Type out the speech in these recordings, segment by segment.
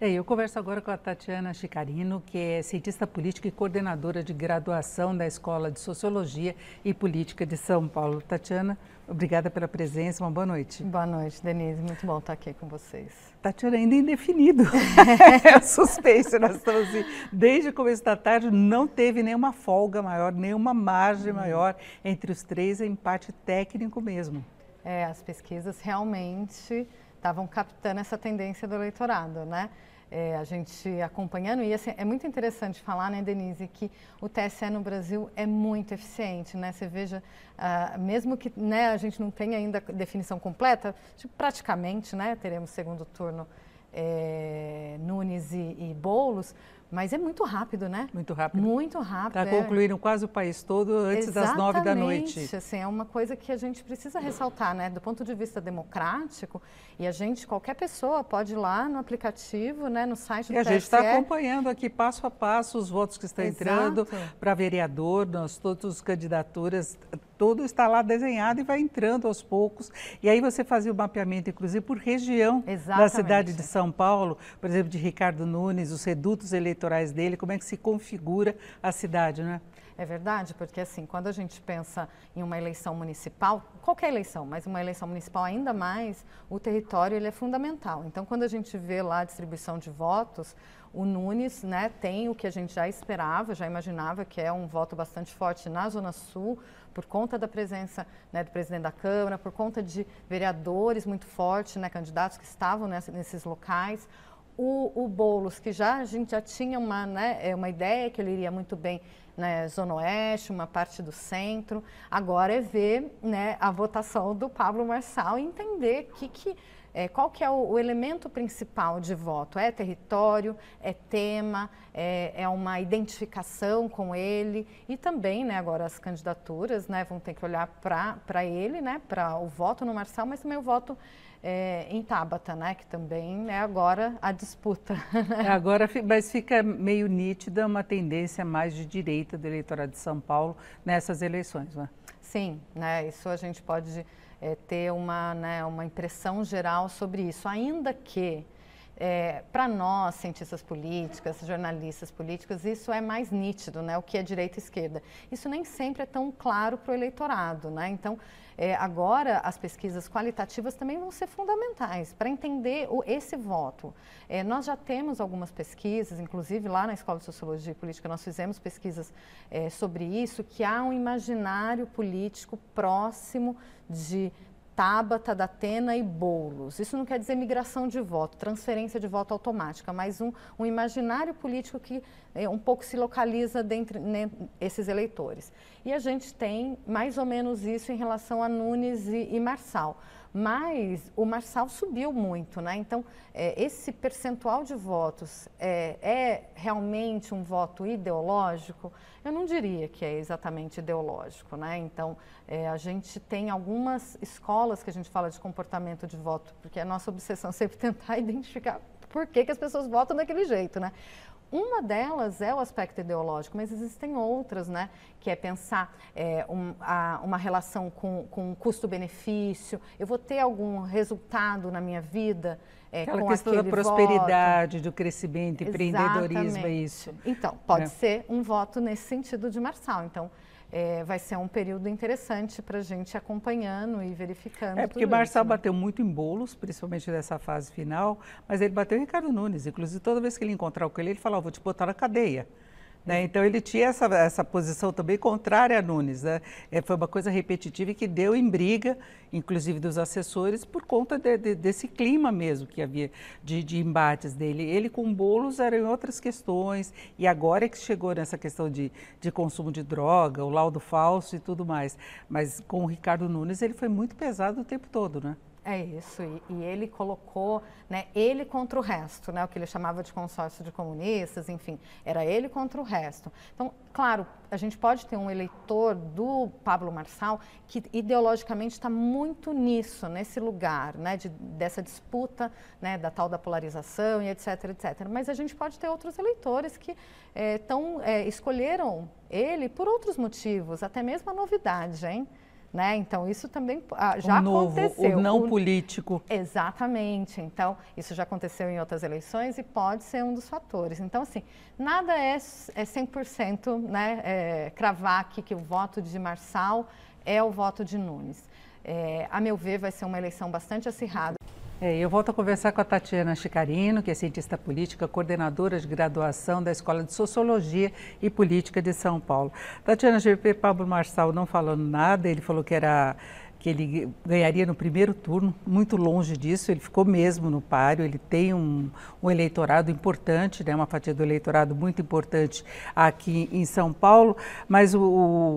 É, eu converso agora com a Tatiana Chicarino, que é cientista política e coordenadora de graduação da Escola de Sociologia e Política de São Paulo. Tatiana, obrigada pela presença, uma boa noite. Boa noite, Denise, muito bom estar aqui com vocês. Tatiana, ainda é indefinido. é suspense, nós estamos assim, desde o começo da tarde, não teve nenhuma folga maior, nenhuma margem uhum. maior entre os três, é empate técnico mesmo. É, as pesquisas realmente estavam captando essa tendência do eleitorado, né? É, a gente acompanhando. E assim, é muito interessante falar, né, Denise, que o TSE no Brasil é muito eficiente, né? Você veja, ah, mesmo que né, a gente não tenha ainda definição completa, tipo, praticamente, né, teremos segundo turno é, Nunes e, e Boulos, mas é muito rápido, né? Muito rápido. Muito rápido. Tá é. Concluíram quase o país todo antes Exatamente. das nove da noite. Assim, é uma coisa que a gente precisa ressaltar, né? Do ponto de vista democrático, e a gente, qualquer pessoa, pode ir lá no aplicativo, né? no site do tá E a TSE. gente está acompanhando aqui passo a passo os votos que estão entrando para vereador, nós todos as candidaturas todo está lá desenhado e vai entrando aos poucos. E aí você fazia o mapeamento, inclusive, por região Exatamente. da cidade de São Paulo, por exemplo, de Ricardo Nunes, os redutos eleitorais dele, como é que se configura a cidade, né? É verdade, porque assim, quando a gente pensa em uma eleição municipal, qualquer eleição, mas uma eleição municipal ainda mais, o território ele é fundamental. Então, quando a gente vê lá a distribuição de votos, o Nunes né, tem o que a gente já esperava, já imaginava, que é um voto bastante forte na Zona Sul, por conta da presença né, do presidente da Câmara, por conta de vereadores muito fortes, né, candidatos que estavam nessa, nesses locais o, o Boulos, que já a gente já tinha uma, né, é, uma ideia que ele iria muito bem na né, Zona Oeste, uma parte do centro, agora é ver né, a votação do Pablo Marçal e entender que, que, é, qual que é o, o, elemento principal de voto. É território, é tema, é, é uma identificação com ele e também né, agora as candidaturas né, vão ter que olhar para ele, né, para o voto no Marçal, mas também o voto é, em Tabata, né? que também é agora a disputa. É, agora, mas fica meio nítida uma tendência mais de direita do eleitorado de São Paulo nessas eleições, né? Sim, né? isso a gente pode é, ter uma, né, uma impressão geral sobre isso, ainda que é, Para nós, cientistas políticas, jornalistas políticos, isso é mais nítido, né? O que é direita e esquerda. Isso nem sempre é tão claro para o eleitorado, né? Então, é, agora as pesquisas qualitativas também vão ser fundamentais para entender o, esse voto. É, nós já temos algumas pesquisas, inclusive lá na Escola de Sociologia e Política nós fizemos pesquisas é, sobre isso, que há um imaginário político próximo de Tabata, da Atena e Boulos. Isso não quer dizer migração de voto, transferência de voto automática, mas um, um imaginário político que eh, um pouco se localiza dentre né, esses eleitores. E a gente tem mais ou menos isso em relação a Nunes e, e Marçal. Mas o Marçal subiu muito, né? Então, é, esse percentual de votos é, é, realmente um voto ideológico? Eu não diria que é exatamente ideológico, né? Então, é, a gente tem algumas escolas que a gente fala de comportamento de voto, porque a nossa obsessão é sempre tentar identificar por que, que as pessoas votam daquele jeito, né? Uma delas é o aspecto ideológico, mas existem outras, né? Que é pensar é, um, a, uma relação com, com custo-benefício. Eu vou ter algum resultado na minha vida é, Aquela questão da prosperidade, voto. do crescimento, empreendedorismo, Exatamente. é isso. Então, pode é. ser um voto nesse sentido de Marçal. Então, é, vai ser um período interessante para a gente acompanhando e verificando. É porque o Marçal né? bateu muito em bolos, principalmente nessa fase final, mas ele bateu em Ricardo Nunes. Inclusive, toda vez que ele encontrar o Coelho, ele fala: oh, vou te botar na cadeia. Né? Então ele tinha essa, essa posição também contrária a Nunes. Né? É, foi uma coisa repetitiva e que deu em briga, inclusive dos assessores, por conta de, de, desse clima mesmo que havia de, de embates dele. Ele com bolos eram outras questões, e agora é que chegou nessa questão de, de consumo de droga, o laudo falso e tudo mais. Mas com o Ricardo Nunes ele foi muito pesado o tempo todo, né? É isso, e, e, ele colocou, né, ele contra o resto, né, o que ele chamava de consórcio de comunistas, enfim, era ele contra o resto. Então, claro, a gente pode ter um eleitor do Pablo Marçal que ideologicamente está muito nisso, nesse lugar, né, de, dessa disputa, né, da tal da polarização e etc, etc. Mas a gente pode ter outros eleitores que é, tão, é, escolheram ele por outros motivos, até mesmo a novidade, hein? Né? Então, isso também ah, já o novo, aconteceu. O não o... político. Exatamente. Então, isso já aconteceu em outras eleições e pode ser um dos fatores. Então, assim, nada é, é 100% né, é, cravar aqui que o voto de Marçal é o voto de Nunes. É, a meu ver, vai ser uma eleição bastante acirrada. É, eu volto a conversar com a Tatiana Chicarino, que é cientista política, coordenadora de graduação da Escola de Sociologia e Política de São Paulo. Tatiana GP, Pablo Marçal não falou nada, ele falou que era que ele ganharia no primeiro turno, muito longe disso, ele ficou mesmo no páreo, ele tem um, um, eleitorado importante, né, uma fatia do eleitorado muito importante aqui em São Paulo, mas o,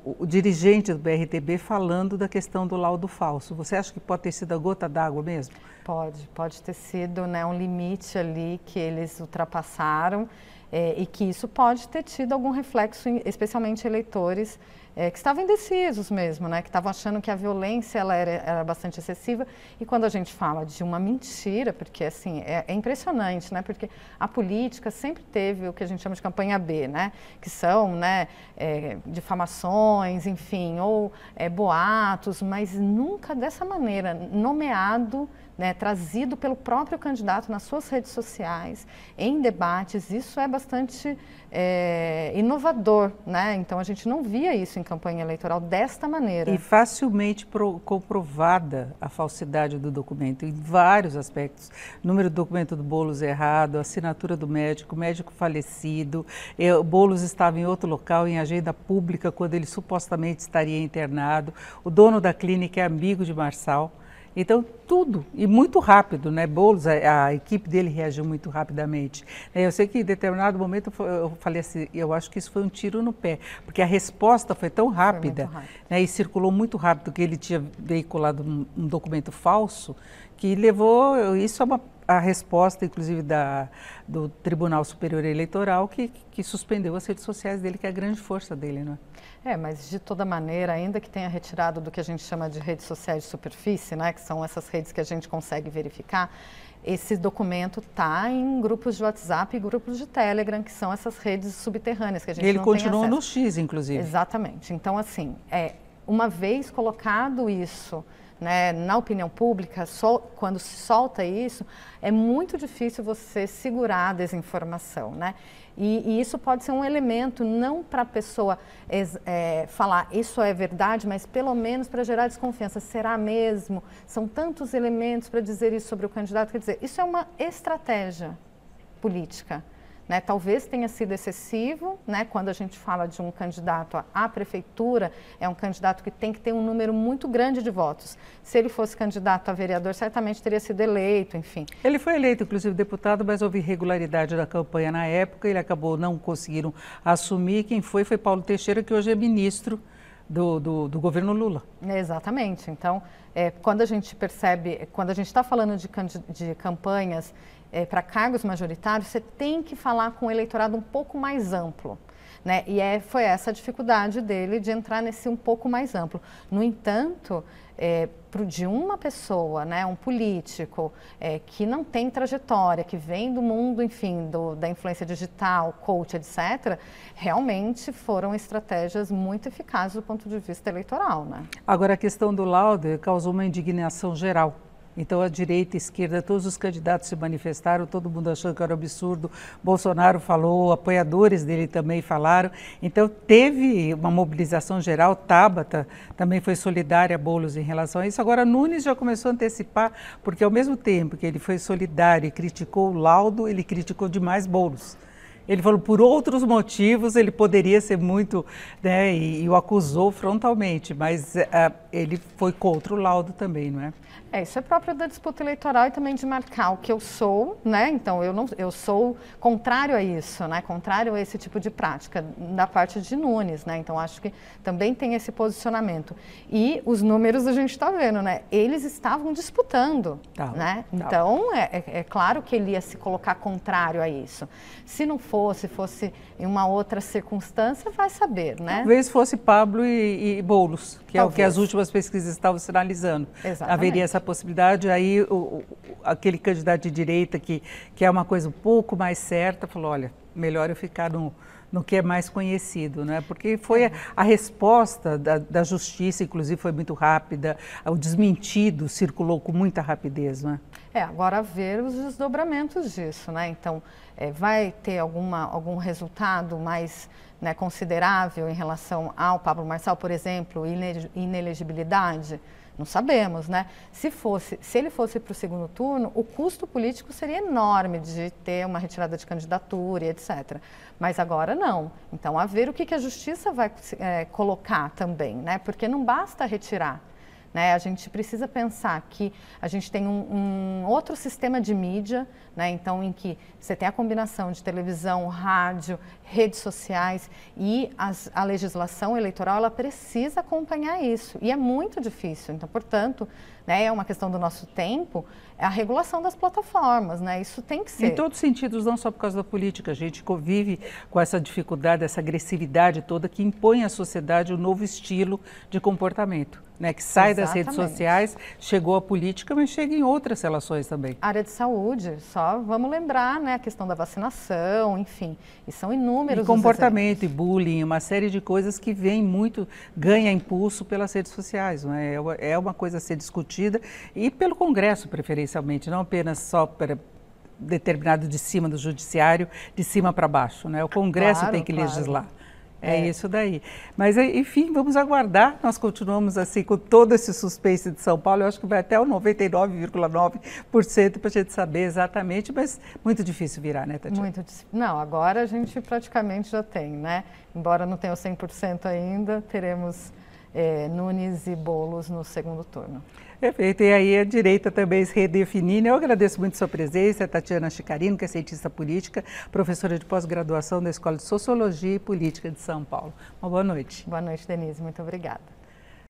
o, o dirigente do BRTB falando da questão do laudo falso, você acha que pode ter sido a gota d'água mesmo? Pode, pode ter sido né, um limite ali que eles ultrapassaram é, e que isso pode ter tido algum reflexo, em, especialmente eleitores, é, que estavam indecisos mesmo, né? que estavam achando que a violência ela era, era, bastante excessiva. E quando a gente fala de uma mentira, porque assim, é, é, impressionante, né? porque a política sempre teve o que a gente chama de campanha B, né? que são né, é, difamações, enfim, ou é, boatos, mas nunca dessa maneira, nomeado, né, trazido pelo próprio candidato nas suas redes sociais, em debates, isso é bastante é, inovador, né? Então a gente não via isso em campanha eleitoral desta maneira. E facilmente pro, comprovada a falsidade do documento em vários aspectos. Número do documento do Bolos errado, assinatura do médico, médico falecido, é, o Bolos estava em outro local em agenda pública quando ele supostamente estaria internado. O dono da clínica é amigo de Marçal. Então, tudo, e muito rápido, né? Boulos, a, a, equipe dele reagiu muito rapidamente. É, eu sei que em determinado momento eu falei assim, eu acho que isso foi um tiro no pé, porque a resposta foi tão rápida, foi né? e circulou muito rápido, que ele tinha veiculado um, um documento falso, que levou isso a é uma a resposta, inclusive, da, do Tribunal Superior Eleitoral, que, que suspendeu as redes sociais dele, que é a grande força dele, não é? É, mas de toda maneira, ainda que tenha retirado do que a gente chama de redes sociais de superfície, né, que são essas redes que a gente consegue verificar, esse documento está em grupos de WhatsApp e grupos de Telegram, que são essas redes subterrâneas que a gente Ele não continua no X, inclusive. Exatamente. Então, assim, é, uma vez colocado isso né, na opinião pública, quando se solta isso, é muito difícil você segurar a desinformação, né? E, e isso pode ser um elemento não para a pessoa é, falar isso é verdade, mas pelo menos para gerar desconfiança. Será mesmo? São tantos elementos para dizer isso sobre o candidato. Quer dizer, isso é uma estratégia política. Né, talvez tenha sido excessivo, né, quando a gente fala de um candidato à prefeitura, é um candidato que tem que ter um número muito grande de votos. Se ele fosse candidato a vereador, certamente teria sido eleito, enfim. Ele foi eleito, inclusive, deputado, mas houve irregularidade da campanha na época, ele acabou não conseguindo assumir. Quem foi foi Paulo Teixeira, que hoje é ministro. Do, do, do, governo Lula. Exatamente. Então, é, quando a gente percebe, quando a gente está falando de, de campanhas é, para cargos majoritários, você tem que falar com o um eleitorado um pouco mais amplo. Né? E é, foi essa a dificuldade dele de entrar nesse um pouco mais amplo. No entanto, é, pro, de uma pessoa, né, um político é, que não tem trajetória, que vem do mundo, enfim, do, da influência digital, coach, etc., realmente foram estratégias muito eficazes do ponto de vista eleitoral. Né? Agora, a questão do Laude causou uma indignação geral. Então, a direita, a esquerda, todos os candidatos se manifestaram, todo mundo achou que era um absurdo. Bolsonaro falou, apoiadores dele também falaram. Então, teve uma mobilização geral. Tabata também foi solidária a Boulos em relação a isso. Agora, Nunes já começou a antecipar, porque ao mesmo tempo que ele foi solidário e criticou o laudo, ele criticou demais Boulos. Ele falou por outros motivos ele poderia ser muito, né, e, e o acusou frontalmente, mas uh, ele foi contra o laudo também, não é? É, isso é próprio da disputa eleitoral e também de marcar o que eu sou, né? Então, eu, não, eu sou contrário a isso, né? Contrário a esse tipo de prática da parte de Nunes, né? Então, acho que também tem esse posicionamento. E os números a gente está vendo, né? Eles estavam disputando, tá, né? Tá. Então, é, é, é claro que ele ia se colocar contrário a isso. Se não fosse, fosse em uma outra circunstância, vai saber, né? Talvez fosse Pablo e, e Boulos, que Talvez. é o que as últimas pesquisas estavam sinalizando. Exatamente. Haveria essa possibilidade, aí o, aquele candidato de direita que, que é uma coisa um pouco mais certa falou, olha, melhor eu ficar no, no que é mais conhecido, né? porque foi a, uhum. a resposta da, da, justiça, inclusive, foi muito rápida, o desmentido circulou com muita rapidez. Né? É, agora ver os desdobramentos disso, né? Então, é, vai ter alguma, algum resultado mais né, considerável em relação ao Pablo Marçal, por exemplo, inelegibilidade? Não sabemos, né? Se, fosse, se ele fosse para o segundo turno, o custo político seria enorme de ter uma retirada de candidatura e etc. Mas agora não. Então, a ver o que, que a justiça vai é, colocar também, né? Porque não basta retirar. Né? A gente precisa pensar que a gente tem um, um outro sistema de mídia, né? então em que você tem a combinação de televisão, rádio, redes sociais e as, a legislação eleitoral ela precisa acompanhar isso e é muito difícil. Então, portanto, né, é uma questão do nosso tempo, é a regulação das plataformas, né? Isso tem que ser. Em todos os sentidos, não só por causa da política. A gente convive com essa dificuldade, essa agressividade toda que impõe à sociedade um novo estilo de comportamento. Né, que sai Exatamente. das redes sociais, chegou à política, mas chega em outras relações também. área de saúde, só vamos lembrar, né, a questão da vacinação, enfim, e são inúmeros. E comportamento e bullying, uma série de coisas que vem muito, ganha impulso pelas redes sociais, né? é uma coisa a ser discutida discutida e pelo Congresso, preferencialmente, não apenas só para determinado de cima do judiciário, de cima para baixo, né? O Congresso claro, tem que claro. legislar. É, é. isso daí. Mas, enfim, vamos aguardar. Nós continuamos assim com todo esse suspense de São Paulo. Eu acho que vai até o 99,9% para a gente saber exatamente, mas muito difícil virar, né, Tatiana? Muito difícil Não, agora a gente praticamente já tem, né? Embora não tenha o 100% ainda, teremos é, Nunes e Bolos no segundo turno. Perfeito. E aí a direita também se redefinindo. Eu agradeço muito sua presença, Tatiana Chicarino, que é cientista política, professora de pós-graduação da Escola de Sociologia e Política de São Paulo. Uma boa noite. Boa noite, Denise. Muito obrigada.